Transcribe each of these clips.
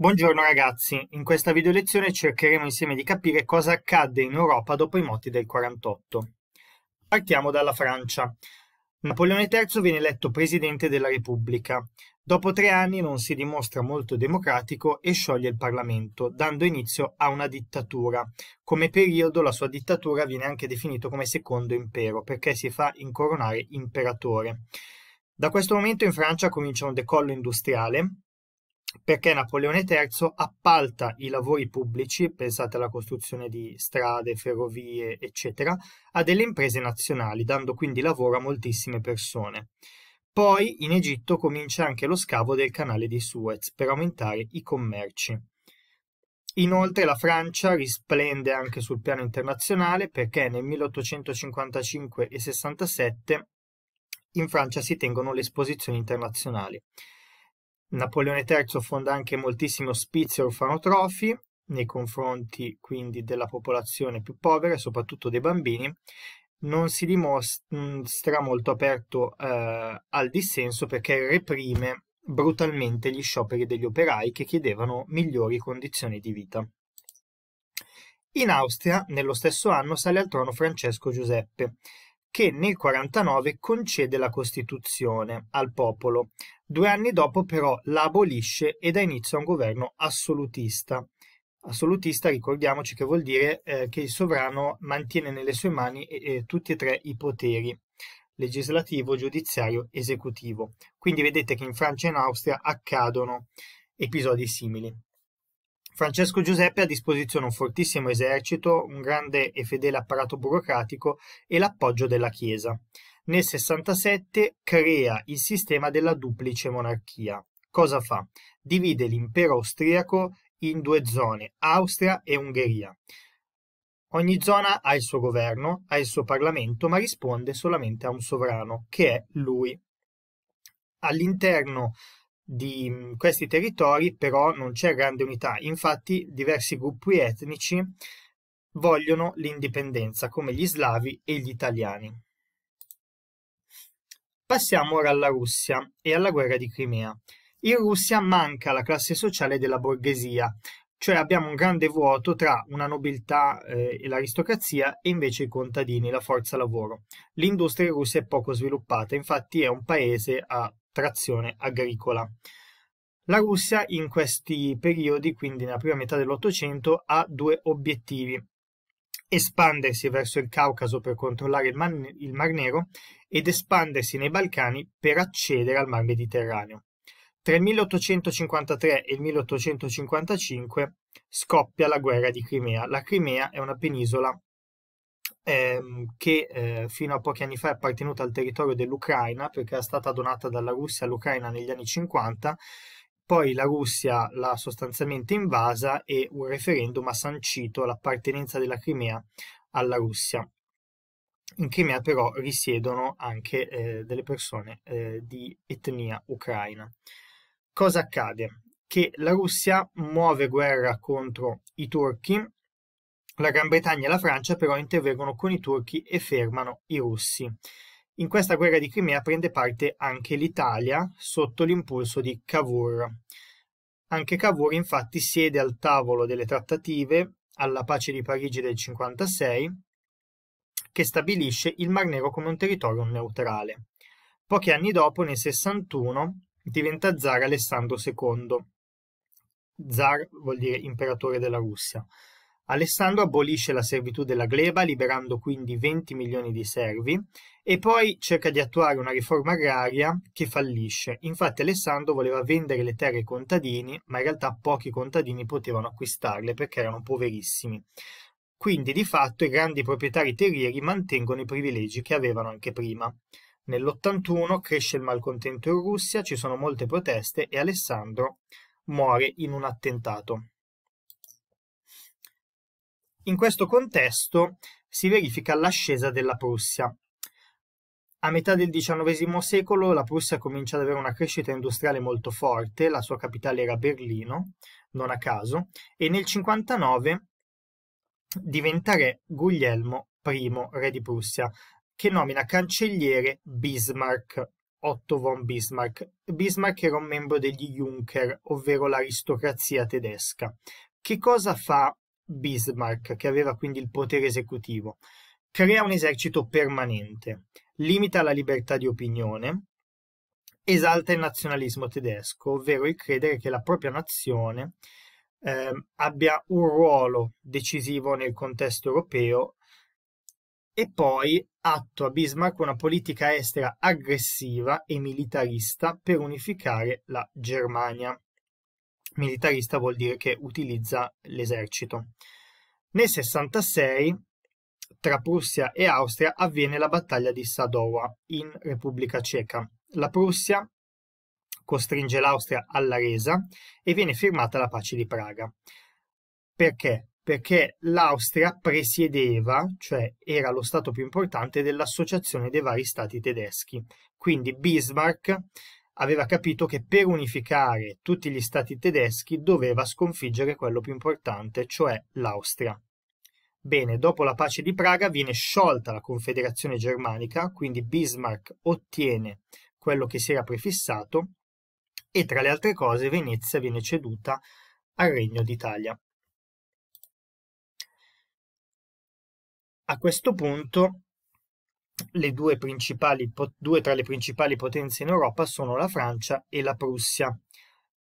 Buongiorno ragazzi, in questa video lezione cercheremo insieme di capire cosa accadde in Europa dopo i moti del 48. Partiamo dalla Francia. Napoleone III viene eletto presidente della Repubblica. Dopo tre anni non si dimostra molto democratico e scioglie il Parlamento, dando inizio a una dittatura. Come periodo la sua dittatura viene anche definito come secondo impero, perché si fa incoronare imperatore. Da questo momento in Francia comincia un decollo industriale, perché Napoleone III appalta i lavori pubblici, pensate alla costruzione di strade, ferrovie, eccetera, a delle imprese nazionali, dando quindi lavoro a moltissime persone. Poi in Egitto comincia anche lo scavo del canale di Suez per aumentare i commerci. Inoltre la Francia risplende anche sul piano internazionale perché nel 1855 e 67 in Francia si tengono le esposizioni internazionali. Napoleone III fonda anche moltissimi ospizi e orfanotrofi nei confronti quindi della popolazione più povera, e soprattutto dei bambini, non si dimostra mm, molto aperto eh, al dissenso perché reprime brutalmente gli scioperi degli operai che chiedevano migliori condizioni di vita. In Austria, nello stesso anno, sale al trono Francesco Giuseppe, che nel 49 concede la Costituzione al popolo. Due anni dopo però la abolisce e dà inizio a un governo assolutista. Assolutista, ricordiamoci che vuol dire eh, che il sovrano mantiene nelle sue mani eh, tutti e tre i poteri legislativo, giudiziario, esecutivo. Quindi vedete che in Francia e in Austria accadono episodi simili. Francesco Giuseppe ha a disposizione un fortissimo esercito, un grande e fedele apparato burocratico e l'appoggio della Chiesa. Nel 67 crea il sistema della duplice monarchia. Cosa fa? Divide l'impero austriaco in due zone, Austria e Ungheria. Ogni zona ha il suo governo, ha il suo Parlamento, ma risponde solamente a un sovrano, che è lui. All'interno di mm, questi territori però non c'è grande unità, infatti diversi gruppi etnici vogliono l'indipendenza come gli slavi e gli italiani. Passiamo ora alla Russia e alla guerra di Crimea. In Russia manca la classe sociale della borghesia, cioè abbiamo un grande vuoto tra una nobiltà eh, e l'aristocrazia e invece i contadini, la forza lavoro. L'industria in Russia è poco sviluppata, infatti è un paese a trazione agricola. La Russia in questi periodi, quindi nella prima metà dell'Ottocento, ha due obiettivi. Espandersi verso il Caucaso per controllare il, Man- il Mar Nero ed espandersi nei Balcani per accedere al Mar Mediterraneo. Tra il 1853 e il 1855 scoppia la guerra di Crimea. La Crimea è una penisola ehm, che eh, fino a pochi anni fa è appartenuta al territorio dell'Ucraina perché era stata donata dalla Russia all'Ucraina negli anni 50, poi la Russia l'ha sostanzialmente invasa e un referendum ha sancito l'appartenenza della Crimea alla Russia. In Crimea però risiedono anche eh, delle persone eh, di etnia ucraina. Cosa accade? Che la Russia muove guerra contro i turchi la Gran Bretagna e la Francia però intervengono con i turchi e fermano i russi. In questa guerra di Crimea prende parte anche l'Italia sotto l'impulso di Cavour. Anche Cavour infatti siede al tavolo delle trattative alla pace di Parigi del 1956 che stabilisce il Mar Nero come un territorio neutrale. Pochi anni dopo, nel 61, diventa zar Alessandro II. Zar vuol dire imperatore della Russia. Alessandro abolisce la servitù della gleba, liberando quindi 20 milioni di servi, e poi cerca di attuare una riforma agraria che fallisce. Infatti Alessandro voleva vendere le terre ai contadini, ma in realtà pochi contadini potevano acquistarle perché erano poverissimi. Quindi di fatto i grandi proprietari terrieri mantengono i privilegi che avevano anche prima. Nell'81 cresce il malcontento in Russia, ci sono molte proteste e Alessandro muore in un attentato. In questo contesto si verifica l'ascesa della Prussia. A metà del XIX secolo la Prussia comincia ad avere una crescita industriale molto forte, la sua capitale era Berlino, non a caso, e nel 59 diventa re Guglielmo I, re di Prussia, che nomina cancelliere Bismarck, Otto von Bismarck. Bismarck era un membro degli Junker, ovvero l'aristocrazia tedesca. Che cosa fa Bismarck, che aveva quindi il potere esecutivo, crea un esercito permanente, limita la libertà di opinione, esalta il nazionalismo tedesco, ovvero il credere che la propria nazione eh, abbia un ruolo decisivo nel contesto europeo e poi attua Bismarck una politica estera aggressiva e militarista per unificare la Germania militarista vuol dire che utilizza l'esercito. Nel 66 tra Prussia e Austria avviene la battaglia di Sadowa in Repubblica Ceca. La Prussia costringe l'Austria alla resa e viene firmata la pace di Praga. Perché? Perché l'Austria presiedeva, cioè era lo stato più importante dell'associazione dei vari stati tedeschi. Quindi Bismarck aveva capito che per unificare tutti gli stati tedeschi doveva sconfiggere quello più importante, cioè l'Austria. Bene, dopo la pace di Praga viene sciolta la Confederazione Germanica, quindi Bismarck ottiene quello che si era prefissato e tra le altre cose Venezia viene ceduta al Regno d'Italia. A questo punto le due, due tra le principali potenze in Europa sono la Francia e la Prussia.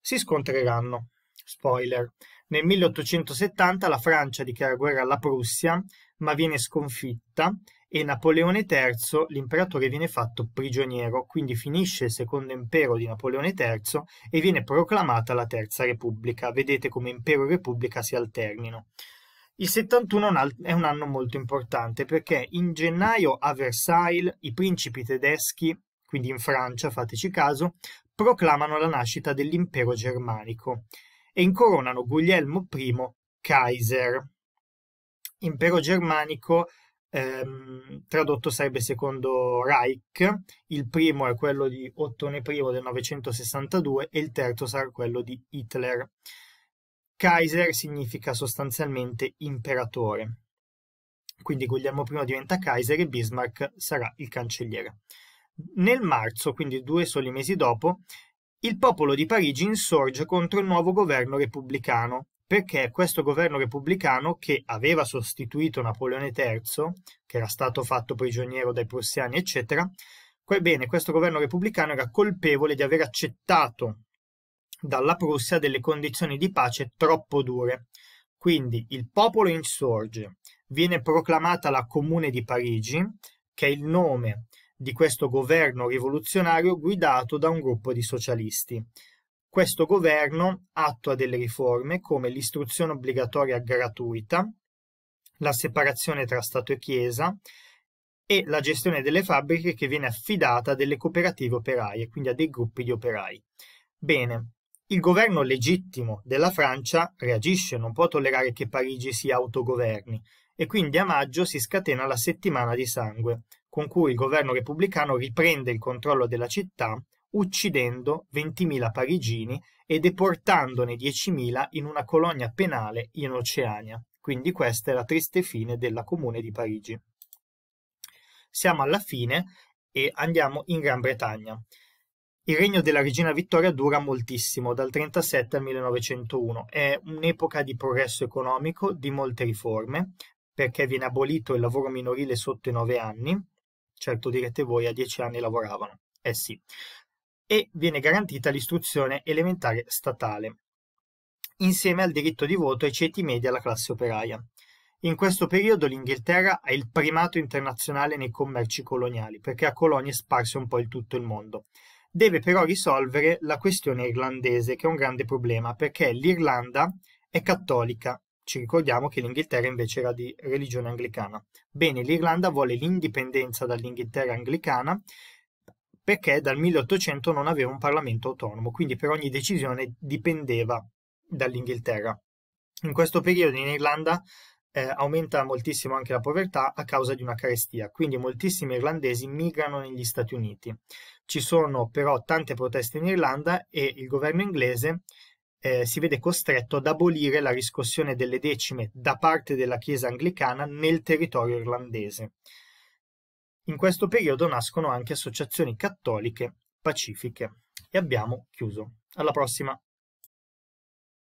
Si scontreranno. Spoiler. Nel 1870 la Francia dichiara guerra alla Prussia, ma viene sconfitta e Napoleone III, l'imperatore, viene fatto prigioniero, quindi finisce il secondo impero di Napoleone III e viene proclamata la Terza Repubblica. Vedete come impero e repubblica si alternino. Il 71 è un anno molto importante perché in gennaio a Versailles i principi tedeschi, quindi in Francia, fateci caso, proclamano la nascita dell'impero germanico e incoronano Guglielmo I Kaiser. Impero germanico ehm, tradotto sarebbe secondo Reich, il primo è quello di Ottone I del 962 e il terzo sarà quello di Hitler. Kaiser significa sostanzialmente imperatore. Quindi Guglielmo I diventa Kaiser e Bismarck sarà il cancelliere. Nel marzo, quindi due soli mesi dopo, il popolo di Parigi insorge contro il nuovo governo repubblicano, perché questo governo repubblicano, che aveva sostituito Napoleone III, che era stato fatto prigioniero dai prussiani, eccetera, ebbene, questo governo repubblicano era colpevole di aver accettato dalla Prussia delle condizioni di pace troppo dure. Quindi il popolo insorge, viene proclamata la Comune di Parigi, che è il nome di questo governo rivoluzionario guidato da un gruppo di socialisti. Questo governo attua delle riforme come l'istruzione obbligatoria gratuita, la separazione tra Stato e Chiesa e la gestione delle fabbriche che viene affidata a delle cooperative operaie, quindi a dei gruppi di operai. Bene, il governo legittimo della Francia reagisce, non può tollerare che Parigi si autogoverni e quindi a maggio si scatena la settimana di sangue, con cui il governo repubblicano riprende il controllo della città uccidendo 20.000 parigini e deportandone 10.000 in una colonia penale in Oceania. Quindi questa è la triste fine della Comune di Parigi. Siamo alla fine e andiamo in Gran Bretagna. Il regno della regina Vittoria dura moltissimo, dal 37 al 1901. È un'epoca di progresso economico, di molte riforme, perché viene abolito il lavoro minorile sotto i 9 anni. Certo direte voi, a 10 anni lavoravano. Eh sì. E viene garantita l'istruzione elementare statale, insieme al diritto di voto ai ceti media e alla classe operaia. In questo periodo l'Inghilterra ha il primato internazionale nei commerci coloniali, perché a colonie sparse un po' il tutto il mondo deve però risolvere la questione irlandese, che è un grande problema, perché l'Irlanda è cattolica. Ci ricordiamo che l'Inghilterra invece era di religione anglicana. Bene, l'Irlanda vuole l'indipendenza dall'Inghilterra anglicana perché dal 1800 non aveva un Parlamento autonomo, quindi per ogni decisione dipendeva dall'Inghilterra. In questo periodo in Irlanda eh, aumenta moltissimo anche la povertà a causa di una carestia, quindi moltissimi irlandesi migrano negli Stati Uniti. Ci sono però tante proteste in Irlanda e il governo inglese eh, si vede costretto ad abolire la riscossione delle decime da parte della Chiesa anglicana nel territorio irlandese. In questo periodo nascono anche associazioni cattoliche pacifiche. E abbiamo chiuso. Alla prossima!